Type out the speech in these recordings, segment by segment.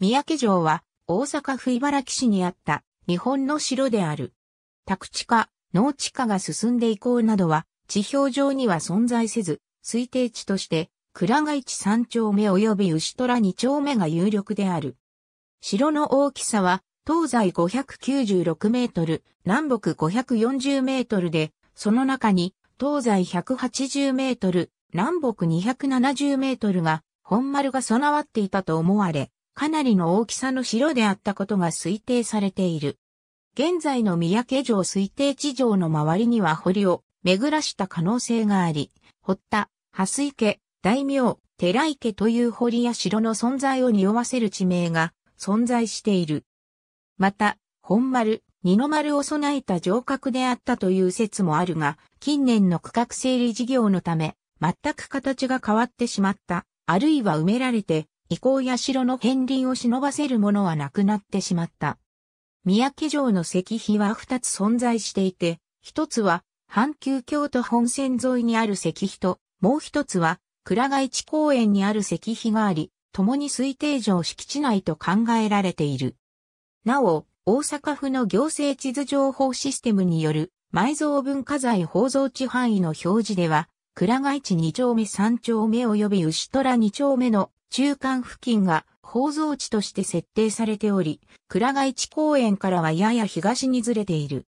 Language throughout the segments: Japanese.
三宅城は大阪府茨木市にあった日本の城である。宅地化、農地化が進んでいこうなどは地表上には存在せず、推定地として倉賀市三丁目及び牛虎二丁目が有力である。城の大きさは東西596メートル、南北540メートルで、その中に東西180メートル、南北270メートルが本丸が備わっていたと思われ、かなりの大きさの城であったことが推定されている。現在の三宅城推定地上の周りには堀を巡らした可能性があり、堀田、蓮池、大名、寺池という堀や城の存在を匂わせる地名が存在している。また、本丸、二の丸を備えた城郭であったという説もあるが、近年の区画整理事業のため、全く形が変わってしまった、あるいは埋められて以降城の片鱗を忍ばせるものはなくなってしまった。三宅城の石碑は二つ存在していて、一つは阪急京都本線沿いにある石碑と、もう一つは倉賀市公園にある石碑があり、共に推定城敷地内と考えられている。なお、大阪府の行政地図情報システムによる埋蔵文化財宝蔵地範囲の表示では、倉賀市二丁目三丁目及び牛虎二丁目の中間付近が宝蔵地として設定されており、倉賀市公園からはやや東にずれている。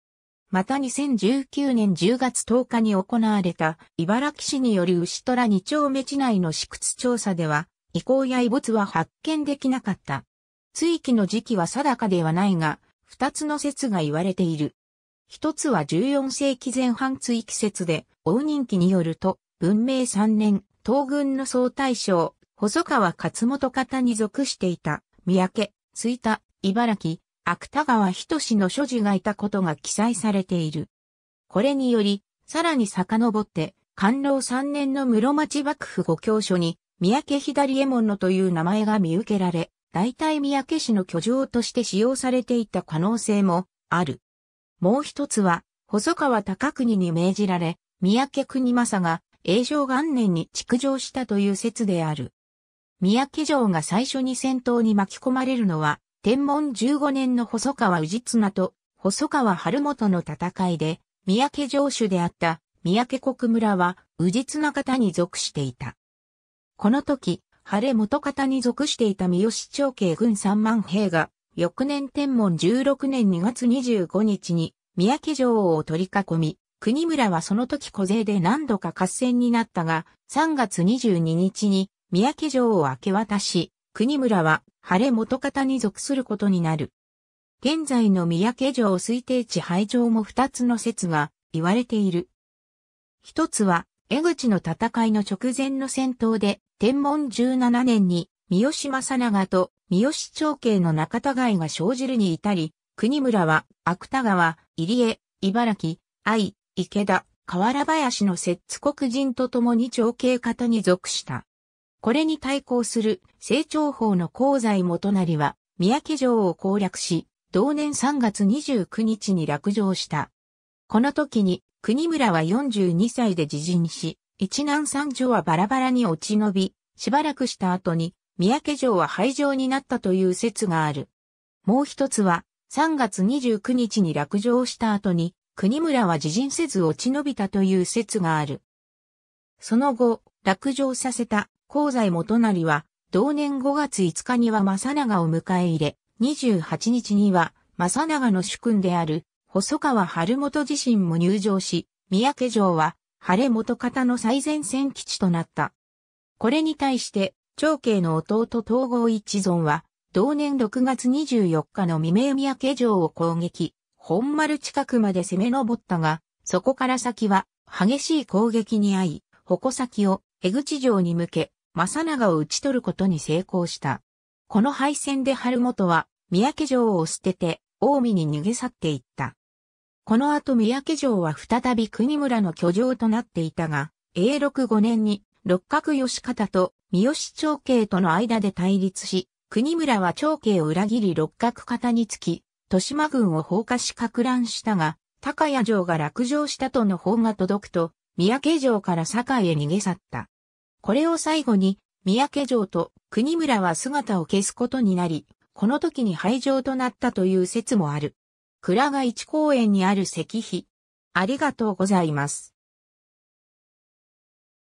また2019年10月10日に行われた茨城市による牛虎二丁目地内の私屈調査では、遺構や遺物は発見できなかった。追記の時期は定かではないが、二つの説が言われている。一つは14世紀前半追記説で、応仁気によると、文明3年、東軍の総大将、細川勝元方に属していた、三宅、い田、茨城、芥川仁の所持がいたことが記載されている。これにより、さらに遡って、官老三年の室町幕府御教書に、三宅左右衛門のという名前が見受けられ、大体三宅氏の居城として使用されていた可能性もある。もう一つは、細川高国に命じられ、三宅国政が永正元年に築城したという説である。三宅城が最初に戦闘に巻き込まれるのは、天文15年の細川氏綱と細川晴元の戦いで、三宅城主であった三宅国村は氏綱方に属していた。この時、晴元方に属していた三好長慶軍3万兵が、翌年天文16年2月25日に三宅城を取り囲み、国村はその時小勢で何度か合戦になったが、3月22日に三宅城を明け渡し、国村は晴れ元方に属することになる。現在の三宅城推定地廃城も二つの説が言われている。一つは、江口の戦いの直前の戦闘で、天文17年に三好正長と三好長慶の仲違いが生じるに至り、国村は芥川、入江、茨城、愛、池田、河原林の摂津国人と共に長慶方に属した。これに対抗する成長法の功罪元成は、三宅城を攻略し、同年3月29日に落城した。この時に、国村は42歳で自陣し、一男三女はバラバラに落ち延び、しばらくした後に、三宅城は廃城になったという説がある。もう一つは、3月29日に落城した後に、国村は自陣せず落ち延びたという説がある。その後、落城させた香西元成は、同年5月5日には正長を迎え入れ、28日には、正長の主君である、細川晴元自身も入城し、三宅城は、晴れ元方の最前線基地となった。これに対して、長慶の弟東郷一存は、同年6月24日の未明三宅城を攻撃、本丸近くまで攻め上ったが、そこから先は、激しい攻撃に遭い、矛先を江口城に向け、正長を討ち取ることに成功した。この敗戦で春元は、三宅城を捨てて、近江に逃げ去っていった。この後三宅城は再び国村の居城となっていたが、永禄5年に六角義方と三好長慶との間で対立し、国村は長慶を裏切り六角方につき、豊島軍を放火し拡乱したが、高谷城が落城したとの方が届くと、三宅城から堺へ逃げ去った。これを最後に、三宅城と国村は姿を消すことになり、この時に廃城となったという説もある。倉賀一公園にある石碑。ありがとうございます。